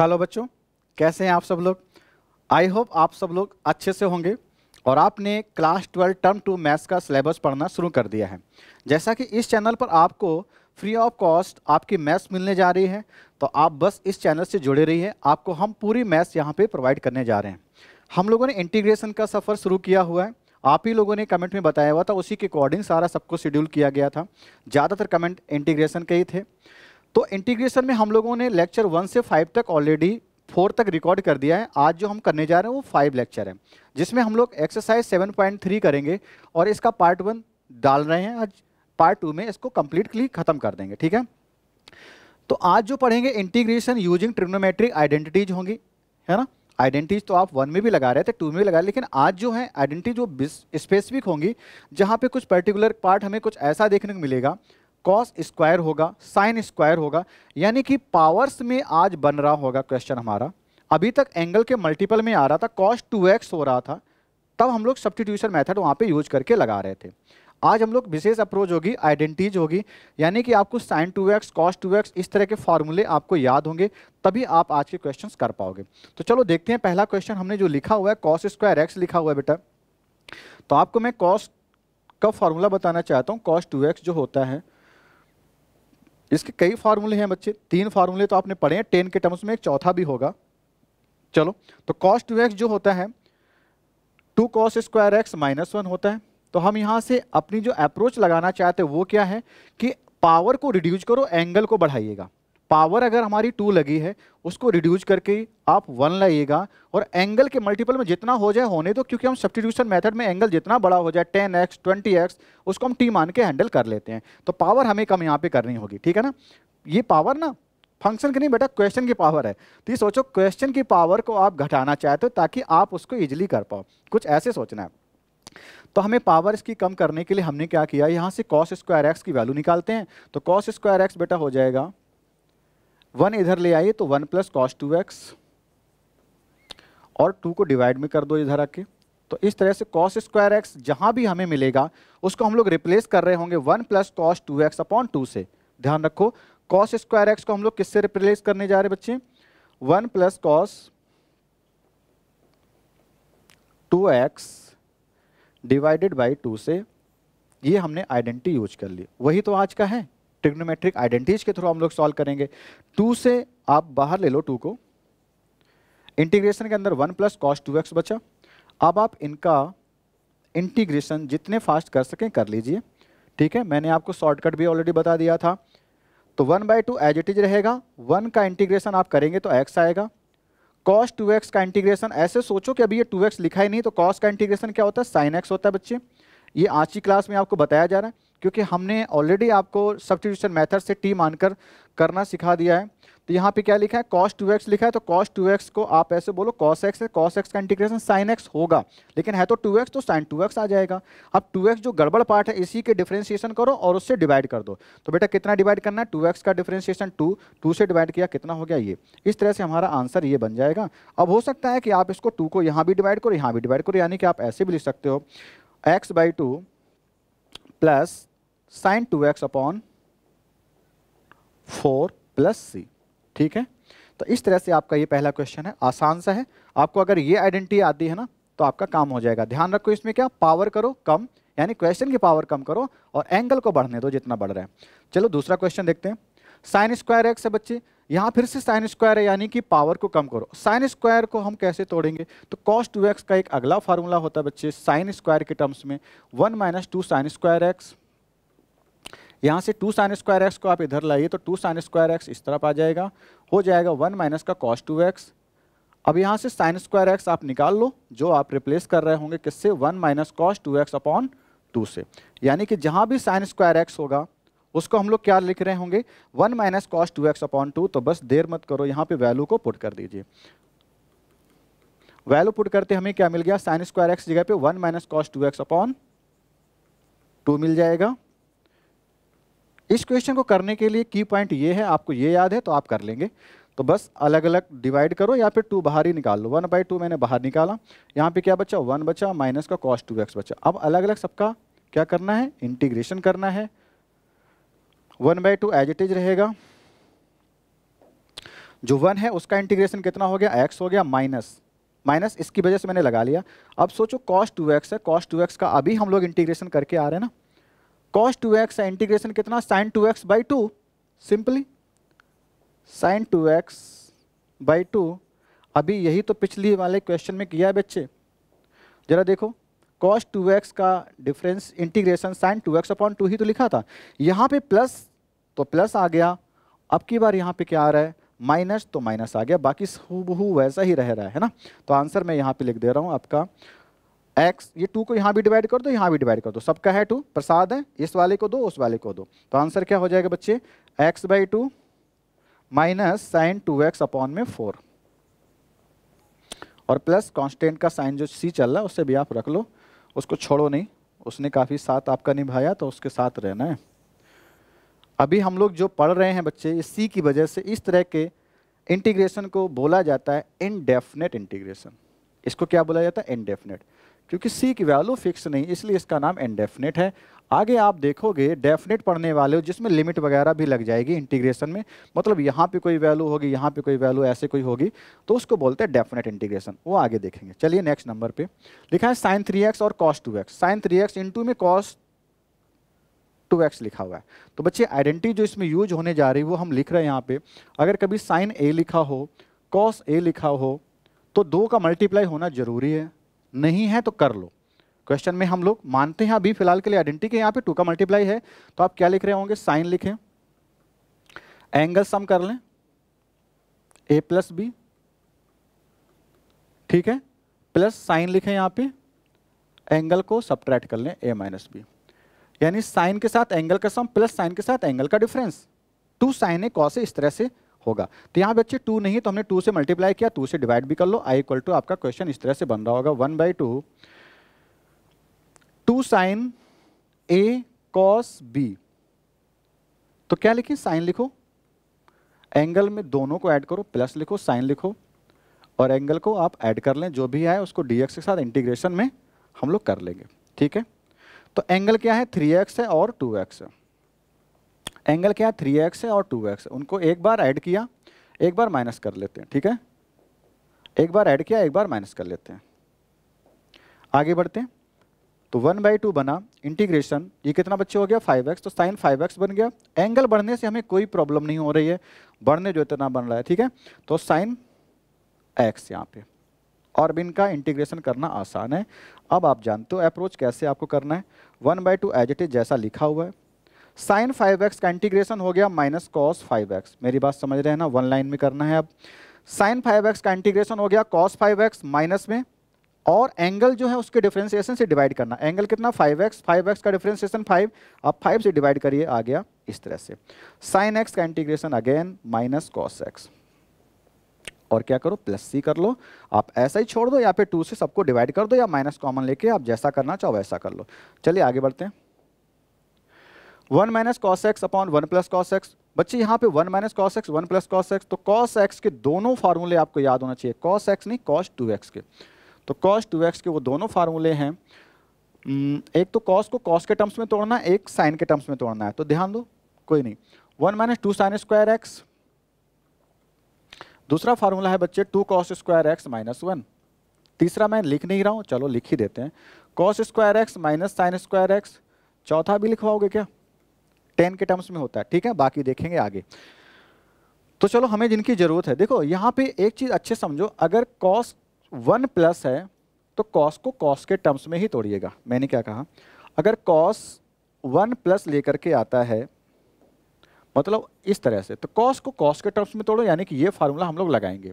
hello बच्चों कैसे हैं आप सब लोग आई होप आप सब लोग अच्छे से होंगे और आपने class twelve term two maths का सिलेबस पढ़ना शुरू कर दिया है जैसा कि इस चैनल पर आपको फ्री ऑफ कॉस्ट आपकी मैथ्स मिलने जा रही है तो आप बस इस चैनल से जुड़े रहिए आपको हम पूरी मैथ्स यहाँ पर प्रोवाइड करने जा रहे हैं हम लोगों ने इंटीग्रेशन का सफ़र शुरू किया हुआ है आप ही लोगों ने कमेंट में बताया हुआ था उसी के अकॉर्डिंग सारा सबको शेड्यूल किया गया था ज़्यादातर कमेंट इंटीग्रेशन के ही थे तो इंटीग्रेशन में हम लोगों ने लेक्चर वन से फाइव तक ऑलरेडी फोर तक रिकॉर्ड कर दिया है आज जो हम करने जा रहे हैं वो फाइव लेक्चर है जिसमें हम लोग एक्सरसाइज सेवन पॉइंट थ्री करेंगे और इसका पार्ट वन डाल रहे हैं आज पार्ट टू में इसको कम्प्लीटली ख़त्म कर देंगे ठीक है तो आज जो पढ़ेंगे इंटीग्रेशन यूजिंग ट्रिग्नोमेट्रिक आइडेंटिटीज होंगी है ना आइडेंटिटीज तो आप वन में भी लगा रहे थे टू में भी लगा लेकिन आज जो है आइडेंटिटी जो स्पेसिफिक होंगी जहाँ पे कुछ पर्टिकुलर पार्ट हमें कुछ ऐसा देखने को मिलेगा कॉस स्क्वायर होगा साइन स्क्वायर होगा यानी कि पावर्स में आज बन रहा होगा क्वेश्चन हमारा अभी तक एंगल के मल्टीपल में आ रहा था कॉस टू एक्स हो रहा था तब हम लोग सब्सटीट्यूशन मैथड वहाँ पे यूज करके लगा रहे थे आज हम लोग विशेष अप्रोच होगी आइडेंटिटीज होगी यानी कि आपको sine two X cos two X इस तरह के फॉर्मूले आपको याद होंगे तभी आप आज के क्वेश्चंस कर पाओगे तो चलो देखते हैं पहला क्वेश्चन हमने जो लिखा हुआ है कॉस स्क्वायर एक्स लिखा हुआ है बेटा तो आपको मैं कॉस का फॉर्मूला बताना चाहता हूँ कॉस टू एक्स जो होता है इसके कई फार्मूले हैं बच्चे तीन फार्मूले तो आपने पढ़े हैं टेन के टर्म्स में एक चौथा भी होगा चलो तो कॉस टू एक्स जो होता है two cos square x minus one होता है तो हम यहाँ से अपनी जो अप्रोच लगाना चाहते हैं वो क्या है कि पावर को रिड्यूज करो एंगल को बढ़ाइएगा पावर अगर हमारी टू लगी है उसको रिड्यूज करके आप वन लाइएगा और एंगल के मल्टीपल में जितना हो जाए होने दो क्योंकि हम सब्सटीट्यूशन मेथड में एंगल जितना बड़ा हो जाए टेन एक्स ट्वेंटी एक्स उसको हम टी मान के हैंडल कर लेते हैं तो पावर हमें कम यहाँ पे करनी होगी ठीक है ना ये पावर ना फंक्शन की नहीं बेटा क्वेश्चन की पावर है तो ये सोचो क्वेश्चन की पावर को आप घटाना चाहते हो ताकि आप उसको ईजिली कर पाओ कुछ ऐसे सोचना है तो हमें पावर इसकी कम करने के लिए हमने क्या किया यहाँ से कॉस स्क्वायर एक्स की वैल्यू निकालते हैं तो कॉस स्क्वायर एक्स बेटा हो जाएगा वन इधर ले आइए तो one plus cos two x और टू को डिवाइड में कर दो इधर आके तो इस तरह से कॉस स्क्वायर एक्स जहां भी हमें मिलेगा उसको हम लोग रिप्लेस कर रहे होंगे one plus cos two x upon two से ध्यान रखो कॉस स्क्वायर एक्स को हम लोग किससे रिप्लेस करने जा रहे बच्चे one plus cos two x divided by two से ये हमने आइडेंटिटी यूज कर ली वही तो आज का है ट्रिग्नोमेट्रिक आइडेंटिटीज के थ्रू हम लोग सॉल्व करेंगे टू से आप बाहर ले लो टू को इंटीग्रेशन के अंदर one plus cos two x बचा अब आप इनका इंटीग्रेशन जितने फास्ट कर सकें कर लीजिए ठीक है मैंने आपको शॉर्टकट भी ऑलरेडी बता दिया था तो one by two as it is रहेगा वन का इंटीग्रेशन आप करेंगे तो एक्स आएगा कॉस टू एक्स का इंटीग्रेशन ऐसे सोचो कि अभी ये टू एक्स लिखा ही नहीं तो कॉस का इंटीग्रेशन क्या होता है साइन एक्स होता है बच्चे ये आज की क्लास में आपको बताया जा रहा है क्योंकि हमने ऑलरेडी आपको सब्सटीट्यूशन मेथड से टी मानकर करना सिखा दिया है तो यहाँ पे क्या लिखा है कॉस टू एक्स लिखा है तो कॉस टू एक्स को आप ऐसे बोलो कॉस एक्स है कॉस एक्स का इंटीग्रेशन साइन एक्स होगा लेकिन है तो टू एक्स तो साइन टू एक्स आ जाएगा अब टू एक्स जो गड़बड़ पार्ट है इसी के डिफ्रेंशिएशन करो और उससे डिवाइड कर दो तो बेटा कितना डिवाइड करना है टू एक्स का डिफ्रेंसिएशन टू टू से डिवाइड किया कितना हो गया ये इस तरह से हमारा आंसर ये बन जाएगा अब हो सकता है कि आप इसको टू को यहाँ भी डिवाइड करो यहाँ भी डिवाइड करो यानी कि आप ऐसे भी लिख सकते हो x by two plus sine two x upon four plus C ठीक है तो इस तरह से आपका ये पहला क्वेश्चन है आसान सा है आपको अगर ये आइडेंटिटी आती है ना तो आपका काम हो जाएगा ध्यान रखो इसमें क्या पावर करो कम यानी क्वेश्चन की पावर कम करो और एंगल को बढ़ने दो जितना बढ़ रहा है चलो दूसरा क्वेश्चन देखते हैं साइन स्क्वायर एक्स है बच्चे यहाँ फिर से साइन स्क्वायर है यानी कि पावर को कम करो साइन स्क्वायर को हम कैसे तोड़ेंगे तो कॉस टू एक्स का एक अगला फार्मूला होता है बच्चे साइन स्क्वायर के टर्म्स में one minus two sine square x यहाँ से टू साइन स्क्वायर एक्स को आप इधर लाइए तो टू साइन स्क्वायर एक्स इस तरफ आ जाएगा हो जाएगा वन माइनस का कॉस टू एक्स अब यहाँ से साइन स्क्वायर एक्स आप निकाल लो जो आप रिप्लेस कर रहे होंगे किससे one minus cos two x upon two से यानी कि जहाँ भी साइन स्क्वायर एक्स होगा उसको हम लोग क्या लिख रहे होंगे one minus cos two x upon two तो बस देर मत करो यहाँ पे वैल्यू को पुट कर दीजिए वैल्यू पुट करते हमें क्या मिल गया साइन स्क्वायर एक्स जगह पे one minus cos two x upon two मिल जाएगा इस क्वेश्चन को करने के लिए की पॉइंट ये है आपको ये याद है तो आप कर लेंगे तो बस अलग अलग डिवाइड करो या फिर टू बाहर ही निकाल लो वन बाई टू मैंने बाहर निकाला यहाँ पे क्या बचा वन बचा माइनस का कॉस टू एक्स बचा अब अलग अलग सबका क्या करना है इंटीग्रेशन करना है one by two as it is रहेगा जो वन है उसका इंटीग्रेशन कितना हो गया एक्स हो गया माइनस माइनस इसकी वजह से मैंने लगा लिया अब सोचो कॉस टू एक्स है कॉस टू एक्स का अभी हम लोग इंटीग्रेशन करके आ रहे हैं ना कॉस टू एक्स इंटीग्रेशन कितना sine two x by two simply sine two x by two अभी यही तो पिछली वाले क्वेश्चन में किया है बच्चे जरा देखो कॉस टू एक्स का difference integration sine two x upon two ही तो लिखा था यहाँ पे प्लस तो प्लस आ गया अब की बार यहाँ पे क्या आ रहा है माइनस तो माइनस आ गया बाकी हु वैसा ही रह रहा है ना तो आंसर मैं यहाँ पे लिख दे रहा हूँ आपका एक्स ये टू को यहाँ भी डिवाइड कर दो यहाँ भी डिवाइड कर दो सबका है टू प्रसाद है इस वाले को दो उस वाले को दो तो आंसर क्या हो जाएगा बच्चे x by two minus sine two x upon में फोर और प्लस कांस्टेंट का साइन जो सी चल रहा है उससे भी आप रख लो उसको छोड़ो नहीं उसने काफ़ी साथ आपका निभाया तो उसके साथ रहना है अभी हम लोग जो पढ़ रहे हैं बच्चे इस सी की वजह से इस तरह के इंटीग्रेशन को बोला जाता है इनडेफिनेट इंटीग्रेशन इसको क्या बोला जाता है इनडेफिनेट क्योंकि सी की वैल्यू फिक्स नहीं इसलिए इसका नाम इनडेफिनेट है आगे आप देखोगे डेफिनेट पढ़ने वाले हो जिसमें लिमिट वगैरह भी लग जाएगी इंटीग्रेशन में मतलब यहाँ पे कोई वैल्यू होगी यहाँ पे कोई वैल्यू ऐसे कोई होगी तो उसको बोलते हैं डेफिनेट इंटीग्रेशन वो आगे देखेंगे चलिए नेक्स्ट नंबर पे लिखा है साइन थ्री एक्स और cos two x sine three x into में कॉस टू एक्स लिखा हुआ है तो बच्चे आइडेंटिटी जो इसमें यूज होने जा रही है वो हम लिख रहे हैं यहाँ पे अगर कभी साइन ए लिखा हो कॉस ए लिखा हो तो दो का मल्टीप्लाई होना जरूरी है नहीं है तो कर लो क्वेश्चन में हम लोग मानते हैं अभी फिलहाल के लिए आइडेंटिटी के यहाँ पे टू का मल्टीप्लाई है तो आप क्या लिख रहे होंगे साइन लिखें एंगल सम कर लें ए प्लस बी ठीक है प्लस साइन लिखें यहाँ पे एंगल को सब्ट्रैक्ट कर लें ए माइनस बी यानी साइन के साथ एंगल का सम प्लस साइन के साथ एंगल का difference two sine A cos इस तरह से होगा तो यहाँ बच्चे टू नहीं तो हमने टू से मल्टीप्लाई किया टू से डिवाइड भी कर लो आई इक्वल टू आपका क्वेश्चन इस तरह से बन रहा होगा one by two two sine A cos B तो क्या लिखे साइन लिखो एंगल में दोनों को ऐड करो प्लस लिखो साइन लिखो और एंगल को आप ऐड कर लें जो भी आए उसको डी के साथ इंटीग्रेशन में हम लोग कर लेंगे ठीक है तो एंगल क्या है थ्री एक्स है और टू एक्स है एंगल क्या है थ्री एक्स है और टू एक्स है उनको एक बार ऐड किया एक बार माइनस कर लेते हैं ठीक है एक बार ऐड किया एक बार माइनस कर लेते हैं आगे बढ़ते हैं तो वन बाई टू बना इंटीग्रेशन ये कितना बच्चे हो गया फाइव एक्स तो साइन फाइव एक्स बन गया एंगल बढ़ने से हमें कोई प्रॉब्लम नहीं हो रही है बढ़ने जो इतना बन रहा है ठीक है तो साइन एक्स यहाँ पे और भी इनका इंटीग्रेशन करना आसान है अब आप जानते हो अप्रोच कैसे आपको करना है one by two as it is जैसा लिखा हुआ है साइन फाइव एक्स का इंटीग्रेशन हो गया माइनस कॉस फाइव एक्स मेरी बात समझ रहे हैं ना वन लाइन में करना है अब साइन फाइव एक्स का इंटीग्रेशन हो गया कॉस फाइव एक्स माइनस में और एंगल जो है उसके डिफ्रेंसिएशन से डिवाइड करना एंगल कितना फाइव एक्स फाइव एक्स का डिफ्रेंसिएशन फाइव आप फाइव से डिवाइड करिए आ गया इस तरह से साइन एक्स का integration again minus cos x और क्या करो प्लस सी कर लो आप ऐसा ही छोड़ दो या फिर टू से सबको डिवाइड कर दो या माइनस कॉमन लेके आप जैसा करना चाहो वैसा कर लो चलिए आगे बढ़ते हैं one minus cos x upon one plus cos x बच्चे यहाँ पे one minus cos x one plus cos x तो कॉस एक्स के दोनों फार्मूले आपको याद होना चाहिए कॉस एक्स नहीं कॉस टू एक्स के तो कॉस टू एक्स के वो दोनों फार्मूले हैं एक तो कॉस को कॉस के टर्म्स में तोड़ना है एक साइन के टर्म्स में तोड़ना है तो ध्यान दो कोई नहीं one minus two sine square x दूसरा फार्मूला है बच्चे two cos square x minus one तीसरा मैं लिख नहीं रहा हूँ चलो लिख ही देते हैं cos square x minus sine square x चौथा भी लिखवाओगे क्या टेन के टर्म्स में होता है ठीक है बाकी देखेंगे आगे तो चलो हमें जिनकी ज़रूरत है देखो यहाँ पे एक चीज़ अच्छे समझो अगर कॉस वन प्लस है तो कॉस को कॉस के टर्म्स में ही तोड़िएगा मैंने क्या कहा अगर कॉस वन प्लस लेकर के आता है मतलब इस तरह से तो कॉस को कॉस के टर्म्स में तोड़ो यानी कि ये फार्मूला हम लोग लगाएंगे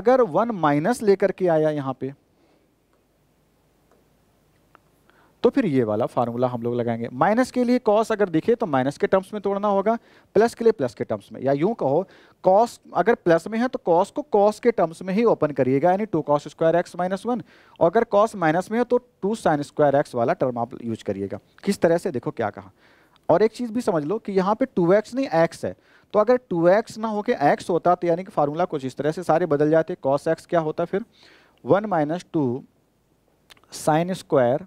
अगर वन माइनस लेकर के आया यहाँ पे तो फिर ये वाला फार्मूला हम लोग लगाएंगे माइनस के लिए कॉस अगर दिखे तो माइनस के टर्म्स में तोड़ना होगा प्लस के लिए प्लस के टर्म्स में या यूं कहो कॉस अगर प्लस में है तो कॉस को कॉस के टर्म्स में ही ओपन करिएगा यानी two cos square x minus one और अगर कॉस माइनस में है तो टू साइन स्क्वायर एक्स वाला टर्म आप यूज करिएगा किस तरह से देखो क्या कहा और एक चीज़ भी समझ लो कि यहाँ पे एक्स नहीं एक्स है तो अगर एक्स ना होकर एक्स होता तो यानी कि फार्मूला कुछ इस तरह से सारे बदल जाते कॉस एक्स क्या होता फिर one minus two sine square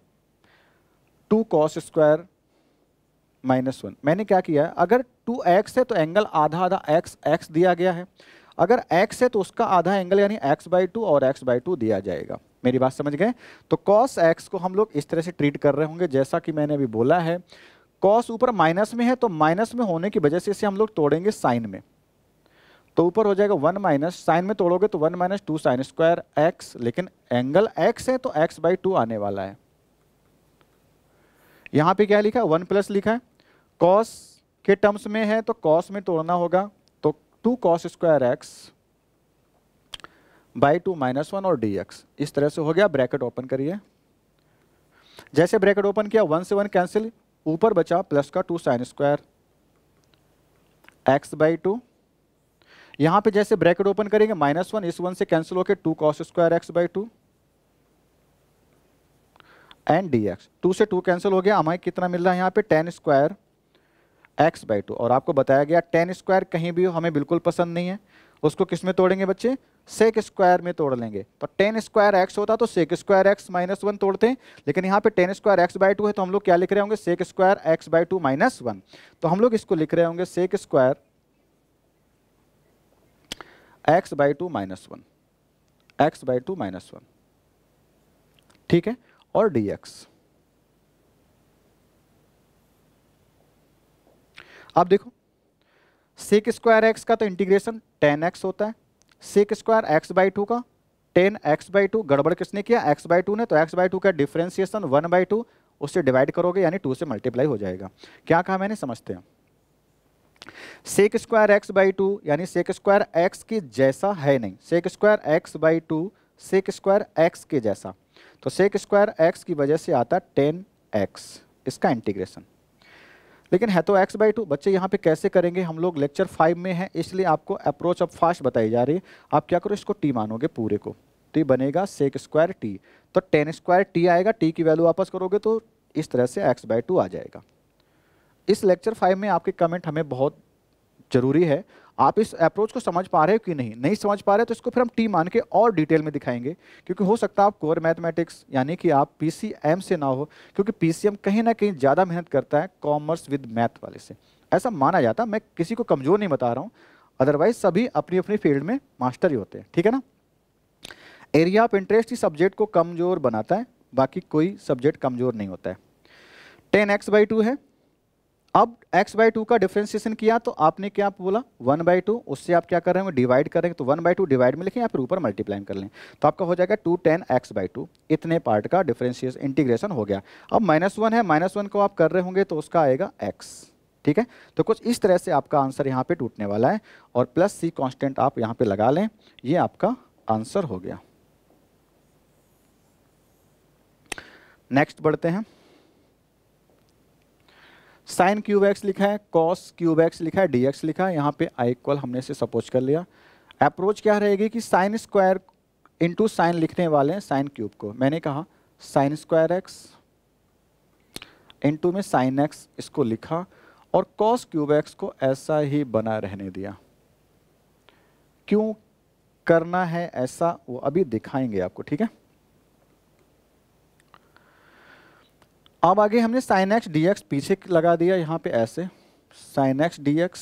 two cos square minus one मैंने क्या किया है अगर टू एक्स है तो एंगल आधा आधा एक्स एक्स दिया गया है अगर एक्स है तो उसका आधा एंगल यानी एक्स बाई टू और एक्स बाई टू दिया जाएगा मेरी बात समझ गए तो कॉस एक्स को हम लोग इस तरह से ट्रीट कर रहे होंगे जैसा कि मैंने अभी बोला है कॉस ऊपर माइनस में है तो माइनस में होने की वजह से इसे हम लोग तोड़ेंगे साइन में तो ऊपर हो जाएगा वन माइनस साइन में तोड़ोगे तो one minus two sine square x लेकिन एंगल एक्स है तो एक्स बाई टू आने वाला है यहाँ पे क्या लिखा है वन प्लस लिखा है कॉस के टर्म्स में है तो कॉस में तोड़ना होगा तो two cos square x by two minus one और डी एक्स इस तरह से हो गया ब्रैकेट ओपन करिए जैसे ब्रैकेट ओपन किया वन से वन कैंसिल ऊपर बचा प्लस का two sine square x by two यहां पर जैसे ब्रैकेट ओपन करेंगे माइनस वन इस वन से कैंसिल होकर two cos square x by two and d x two से टू कैंसिल हो गया हमें कितना मिल रहा है यहाँ पे tan square x by two और आपको बताया गया टेन स्क्वायर कहीं भी हो हमें बिल्कुल पसंद नहीं है उसको किस में तोड़ेंगे बच्चे सेक स्क्वायर में तोड़ लेंगे तो टेन स्क्वायर एक्स होता तो sec square x minus one तोड़ते हैं लेकिन यहाँ पे tan square x by two है तो हम लोग क्या लिख रहे होंगे sec square x by two minus one तो हम लोग इसको लिख रहे होंगे sec square x by two minus one x by two minus one ठीक है और dx आप देखो सेक स्क्वायर एक्स का तो इंटीग्रेशन टेन एक्स होता है sec square x by two का टेन एक्स बाई टू गड़बड़ किसने किया एक्स बाई टू ने तो एक्स बाई टू का डिफ्रेंसिएशन वन बाई टू उससे डिवाइड करोगे यानी टू से मल्टीप्लाई हो जाएगा क्या कहा मैंने समझते हैं sec square x by two यानी सेक स्क्वायर एक्स की जैसा है नहीं sec square x by two sec square x के जैसा तो सेक स्क्वायर एक्स की वजह से आता टेन एक्स इसका इंटीग्रेशन लेकिन है तो एक्स बाई टू बच्चे यहाँ पे कैसे करेंगे हम लोग लेक्चर फाइव में हैं इसलिए आपको अप्रोच अब फास्ट बताई जा रही है आप क्या करो इसको टी मानोगे पूरे को तो ये बनेगा सेक स्क्वायर टी तो टेन स्क्वायर टी आएगा टी की वैल्यू वापस करोगे तो इस तरह से एक्स बाई टू आ जाएगा इस लेक्चर फाइव में आपके कमेंट हमें बहुत जरूरी है आप इस अप्रोच को समझ पा रहे हो कि नहीं नहीं समझ पा रहे तो इसको फिर हम टी मान के और डिटेल में दिखाएंगे क्योंकि हो सकता है आप कोर मैथमेटिक्स यानी कि आप पीसीएम से ना हो क्योंकि पीसीएम कहीं ना कहीं ज़्यादा मेहनत करता है कॉमर्स विद मैथ वाले से ऐसा माना जाता है मैं किसी को कमज़ोर नहीं बता रहा हूँ अदरवाइज सभी अपनी अपनी फील्ड में मास्टर ही होते हैं ठीक है ना एरिया ऑफ इंटरेस्ट ही सब्जेक्ट को कमज़ोर बनाता है बाकी कोई सब्जेक्ट कमज़ोर नहीं होता है टेन एक्स बाई टू है अब x बाई टू का डिफ्रेंसिएशन किया तो आपने क्या आप बोला वन बाई टू उससे आप क्या कर रहे हैं डिवाइड करेंगे तो वन बाई टू डिवाइड में लिखें या फिर ऊपर मल्टीप्लाई कर लें तो आपका हो जाएगा two tan x by two इतने पार्ट का डिफ्रेंसिएशन इंटीग्रेशन हो गया अब माइनस वन है माइनस वन को आप कर रहे होंगे तो उसका आएगा x ठीक है तो कुछ इस तरह से आपका आंसर यहाँ पर टूटने वाला है और प्लस सी कॉन्स्टेंट आप यहाँ पर लगा लें ये आपका आंसर हो गया नेक्स्ट बढ़ते हैं साइन क्यूब एक्स लिखा है कॉस क्यूब एक्स लिखा है डी एक्स लिखा है यहाँ पे आई इक्वल हमने इसे सपोज कर लिया अप्रोच क्या रहेगी कि साइन स्क्वायर इंटू साइन लिखने वाले हैं साइन क्यूब को मैंने कहा साइन स्क्वायर एक्स इंटू में साइन एक्स इसको लिखा और कॉस क्यूब एक्स को ऐसा ही बना रहने दिया क्यों करना है ऐसा वो अभी दिखाएंगे आपको ठीक है अब आगे हमने साइन एक्स डी एक्स पीछे लगा दिया यहाँ पे ऐसे sine x d x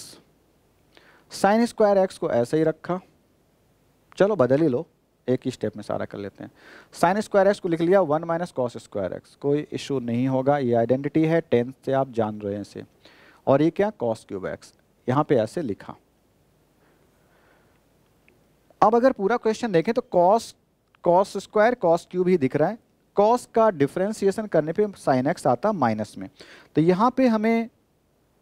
sine square x को ऐसे ही रखा चलो बदल ही लो एक ही स्टेप में सारा कर लेते हैं साइन स्क्वायर एक्स को लिख लिया one minus cos square x कोई इशू नहीं होगा ये आइडेंटिटी है टेंथ से आप जान रहे हैं इसे और ये क्या कॉस क्यूब एक्स यहाँ पे ऐसे लिखा अब अगर पूरा क्वेश्चन देखें तो cos cos square cos cube ही दिख रहा है कॉस का डिफ्रेंसिएशन करने पे साइन एक्स आता माइनस में तो यहाँ पे हमें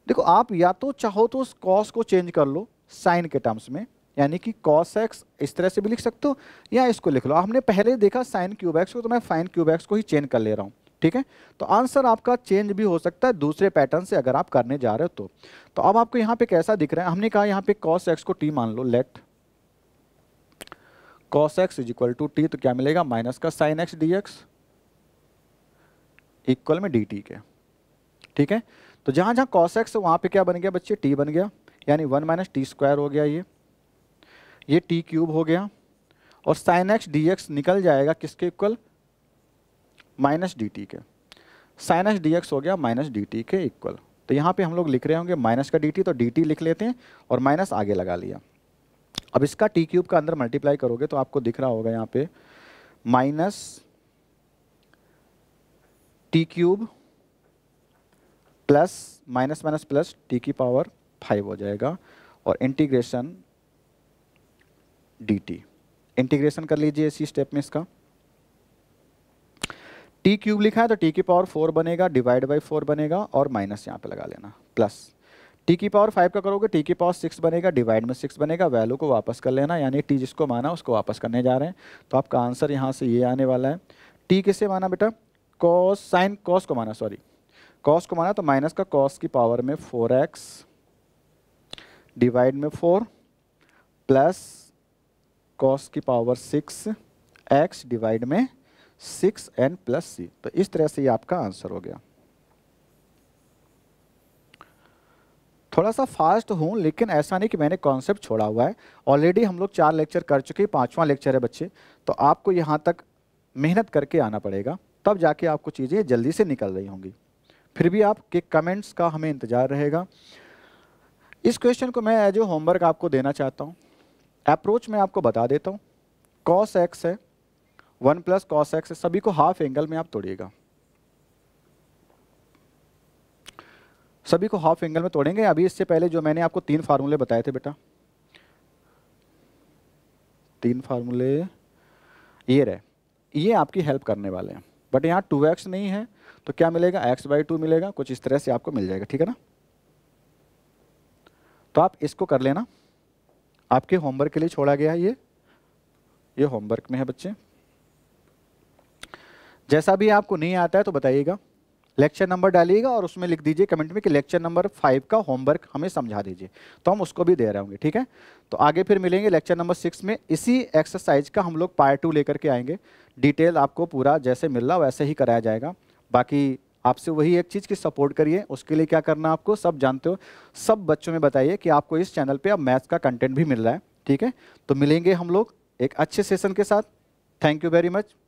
देखो आप या तो चाहो तो उस कॉस को चेंज कर लो साइन के टर्म्स में यानी कि कॉस एक्स इस तरह से भी लिख सकते हो या इसको लिख लो हमने पहले देखा साइन क्यूब एक्स को तो मैं साइन क्यूब एक्स को ही चेंज कर ले रहा हूँ ठीक है तो आंसर आपका चेंज भी हो सकता है दूसरे पैटर्न से अगर आप करने जा रहे हो तो तो अब आपको यहाँ पे कैसा दिख रहा है हमने कहा यहाँ पे कॉस एक्स को टी मान लो let cos x is equal to t तो क्या मिलेगा माइनस का sine x d x equal में डी टी के ठीक है तो जहाँ जहाँ कॉस एक्स वहाँ पर क्या बन गया बच्चे टी बन गया यानी वन माइनस टी स्क्वायर हो गया ये ये टी क्यूब हो गया और साइन एक्स डी एक्स निकल जाएगा किसके इक्वल माइनस डी टी के साइन एक्स डी एक्स हो गया माइनस डी टी के इक्वल तो यहाँ पे हम लोग लिख रहे होंगे माइनस का डी टी तो डी टी लिख लेते हैं और माइनस आगे लगा लिया अब इसका टी क्यूब का अंदर मल्टीप्लाई करोगे तो आपको दिख रहा होगा यहाँ पे minus t cube plus minus minus plus t की पावर फाइव हो जाएगा और इंटीग्रेशन डी इंटीग्रेशन कर लीजिए इसी स्टेप में इसका टी क्यूब लिखा है तो टी की पावर फोर बनेगा डिवाइड बाई फोर बनेगा और माइनस यहाँ पे लगा लेना प्लस टी की पावर फाइव का करोगे टी की पावर सिक्स बनेगा डिवाइड में सिक्स बनेगा वैल्यू को वापस कर लेना यानी टी जिसको माना उसको वापस करने जा रहे हैं तो आपका आंसर यहाँ से ये आने वाला है टी किसे माना बेटा कॉस साइन कॉस को माना सॉरी कॉस को माना तो माइनस का कॉस की पावर में फोर एक्स डिवाइड में फोर प्लस कॉस की पावर सिक्स एक्स डिवाइड में सिक्स एन प्लस सी तो इस तरह से ये आपका आंसर हो गया थोड़ा सा फास्ट हूँ लेकिन ऐसा नहीं कि मैंने कॉन्सेप्ट छोड़ा हुआ है ऑलरेडी हम लोग चार लेक्चर कर चुके हैं पांचवा लेक्चर है बच्चे तो आपको यहाँ तक मेहनत करके आना पड़ेगा तब जाके आपको चीज़ें जल्दी से निकल रही होंगी फिर भी आपके कमेंट्स का हमें इंतज़ार रहेगा इस क्वेश्चन को मैं एज ए होमवर्क आपको देना चाहता हूँ अप्रोच मैं आपको बता देता हूँ कॉस एक्स है वन प्लस कॉस एक्स है सभी को हाफ एंगल में आप तोड़िएगा सभी को हाफ एंगल में तोड़ेंगे अभी इससे पहले जो मैंने आपको तीन फार्मूले बताए थे बेटा तीन फार्मूले ये रहे ये आपकी हेल्प करने वाले हैं बट यहाँ टू एक्स नहीं है तो क्या मिलेगा एक्स बाई टू मिलेगा कुछ इस तरह से आपको मिल जाएगा ठीक है ना तो आप इसको कर लेना आपके होमवर्क के लिए छोड़ा गया है ये ये होमवर्क में है बच्चे जैसा भी आपको नहीं आता है तो बताइएगा लेक्चर नंबर डालिएगा और उसमें लिख दीजिए कमेंट में कि लेक्चर नंबर फाइव का होमवर्क हमें समझा दीजिए तो हम उसको भी दे रहे होंगे ठीक है तो आगे फिर मिलेंगे लेक्चर नंबर सिक्स में इसी एक्सरसाइज का हम लोग पार्ट टू लेकर के आएंगे डिटेल आपको पूरा जैसे मिल रहा वैसे ही कराया जाएगा बाकी आपसे वही एक चीज़ की सपोर्ट करिए उसके लिए क्या करना आपको सब जानते हो सब बच्चों में बताइए कि आपको इस चैनल पर अब मैथ्स का कंटेंट भी मिल रहा है ठीक है तो मिलेंगे हम लोग एक अच्छे सेशन के साथ थैंक यू वेरी मच